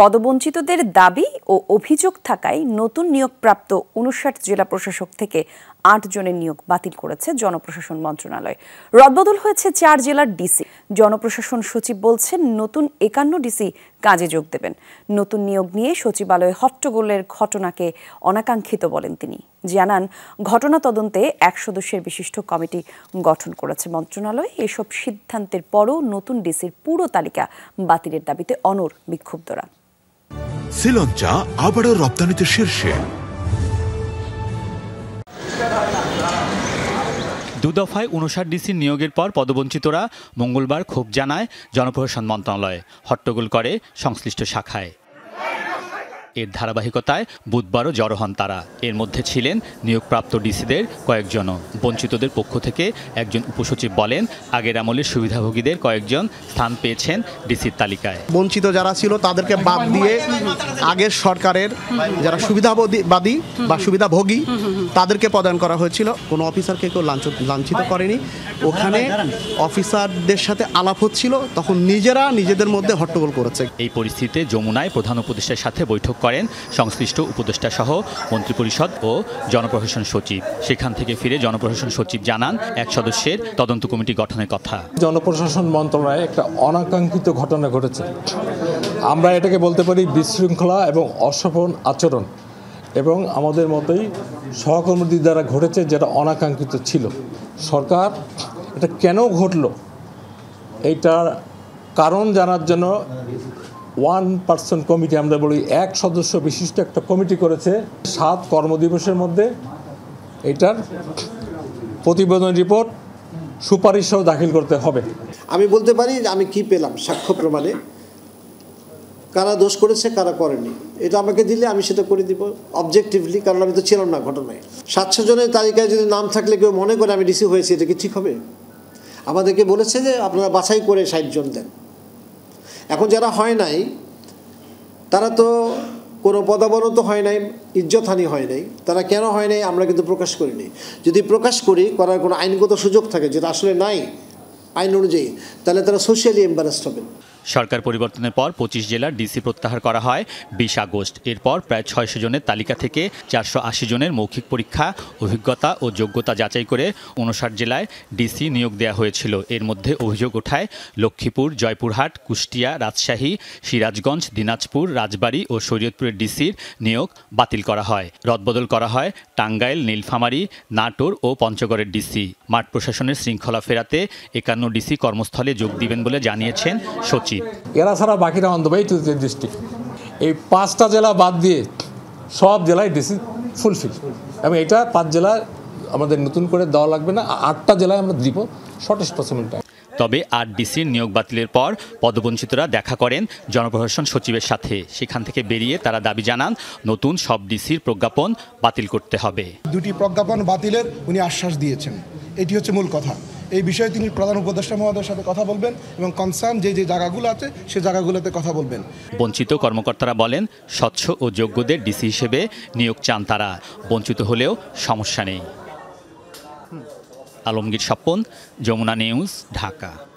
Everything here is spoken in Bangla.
পদবঞ্চিতদের দাবি ও অভিযোগ থাকায় নতুন নিয়োগপ্রাপ্ত উনষাট জেলা প্রশাসক থেকে আট জনের নিয়োগ বাতিল করেছে জনপ্রশাসন মন্ত্রণালয় রদবদল হয়েছে চার জেলার ডিসি জনপ্রশাসন সচিব বলছেন নতুন একান্ন ডিসি কাজে যোগ দেবেন নতুন নিয়োগ নিয়ে সচিবালয়ে হট্টগোলের ঘটনাকে অনাকাঙ্ক্ষিত বলেন তিনি জানান ঘটনা তদন্তে এক সদস্যের বিশিষ্ট কমিটি গঠন করেছে মন্ত্রণালয় এসব সিদ্ধান্তের পরও নতুন ডিসির পুরো তালিকা বাতিলের দাবিতে অনর বিক্ষুব্ধরা সিলন চা আবারও রপ্তানিতে শীর্ষে দুদফায় উনষাট ডিসির নিয়োগের পর পদবঞ্চিতরা মঙ্গলবার ক্ষোভ জানায় জনপ্রশাসন মন্ত্রণালয়ে হট্টগোল করে সংশ্লিষ্ট শাখায় এর ধারাবাহিকতায় বুধবারও জড়ো হন তারা এর মধ্যে ছিলেন নিয়োগপ্রাপ্ত ডিসিদের কয়েকজনও বঞ্চিতদের পক্ষ থেকে একজন উপসচিব বলেন আগের আমলের সুবিধাভোগীদের কয়েকজন স্থান পেয়েছেন ডিসির তালিকায় বঞ্চিত যারা ছিল তাদেরকে বাদ দিয়ে আগের সরকারের যারা সুবিধাবাদী বা সুবিধাভোগী তাদেরকে প্রদান করা হয়েছিল কোনো অফিসারকে কেউ লাঞ্ছিত করেনি ওখানে অফিসারদের সাথে আলাপ হচ্ছিল তখন নিজেরা নিজেদের মধ্যে হট্টগোল করেছে এই পরিস্থিতিতে যমুনায় প্রধান উপদেষ্টার সাথে বৈঠক করেন সংশ্লিষ্ট উপদেষ্টা সহ মন্ত্রিপরিষদ ও জনপ্রশাসন সচিব সেখান থেকে ফিরে জনপ্রশাসন সচিব জানান এক সদস্যের তদন্ত কমিটি গঠনের কথা জনপ্রশাসন মন্ত্রণালয়ে একটা অনাকাঙ্ক্ষিত ঘটনা ঘটেছে আমরা এটাকে বলতে পারি বিশৃঙ্খলা এবং অসফল আচরণ এবং আমাদের মতোই সহকর্মীদের দ্বারা ঘটেছে যেটা অনাকাঙ্ক্ষিত ছিল সরকার এটা কেন ঘটল এইটার কারণ জানার জন্য ওয়ান পার্সন কমিটি আমরা বলি এক সদস্য বিশিষ্ট একটা কমিটি করেছে সাত কর্মদিবসের মধ্যে এটার প্রতিবেদন রিপোর্ট সুপারিশও দাখিল করতে হবে আমি বলতে পারি যে আমি কি পেলাম সাক্ষ্য প্রমাণে কারা দোষ করেছে কারা করেনি এটা আমাকে দিলে আমি সেটা করে দিব অবজেক্টিভলি কারণ আমি তো ছিলাম না ঘটনায় সাতশো জনের তালিকায় যদি নাম থাকলে কেউ মনে করে আমি রিসিভ হয়েছি এটা কি ঠিক হবে আমাদেরকে বলেছে যে আপনারা বাছাই করে ষাট জন দেন এখন যারা হয় নাই তারা তো কোনো পদাবনত হয় নাই ইজ্জতহানি হয় নাই তারা কেন হয় নাই আমরা কিন্তু প্রকাশ করিনি যদি প্রকাশ করি করার কোনো আইনগত সুযোগ থাকে যেটা আসলে নাই আইন অনুযায়ী তাহলে তারা সোশ্যালি এম্বারেস্ট হবেন সরকার পরিবর্তনের পর পঁচিশ জেলার ডিসি প্রত্যাহার করা হয় বিশ আগস্ট এরপর প্রায় ছয়শো জনের তালিকা থেকে চারশো আশি জনের মৌখিক পরীক্ষা অভিজ্ঞতা ও যোগ্যতা যাচাই করে উনষাট জেলায় ডিসি নিয়োগ দেওয়া হয়েছিল এর মধ্যে অভিযোগ ওঠায় লক্ষ্মীপুর জয়পুরহাট কুষ্টিয়া রাজশাহী সিরাজগঞ্জ দিনাজপুর রাজবাড়ি ও শরীয়তপুরের ডিসির নিয়োগ বাতিল করা হয় রদবদল করা হয় টাঙ্গাইল নীলফামারী নাটোর ও পঞ্চগড়ের ডিসি মাঠ প্রশাসনের শৃঙ্খলা ফেরাতে একান্ন ডিসি কর্মস্থলে যোগ দিবেন বলে জানিয়েছেন সচিব এরা ছাড়া বাকিরা অন দ্য ওয়ে ডিস্ট্রিক্ট এই পাঁচটা জেলা বাদ দিয়ে সব জেলায় ডিসি ফুলফিল এবং এটা পাঁচ জেলা আমাদের নতুন করে দেওয়া লাগবে না আটটা জেলায় আমরা দিব শর্টেস্ট পসিবল তবে আর ডিসির নিয়োগ বাতিলের পর পদবঞ্চিতরা দেখা করেন জনপ্রশাসন সচিবের সাথে সেখান থেকে বেরিয়ে তারা দাবি জানান নতুন সব ডিসির প্রজ্ঞাপন বাতিল করতে হবে দুটি প্রজ্ঞাপন বাতিলের উনি আশ্বাস দিয়েছেন এটি হচ্ছে মূল কথা এই বিষয়ে তিনি প্রধান উপদেষ্টা মহোদয়ের সাথে কথা বলবেন এবং কনসার্ন যে যে জায়গাগুলো আছে সে জায়গাগুলোতে কথা বলবেন বঞ্চিত কর্মকর্তারা বলেন স্বচ্ছ ও যোগ্যদের ডিসি হিসেবে নিয়োগ চান তারা বঞ্চিত হলেও সমস্যা নেই আলমগীর স্বপন যমুনা নিউজ ঢাকা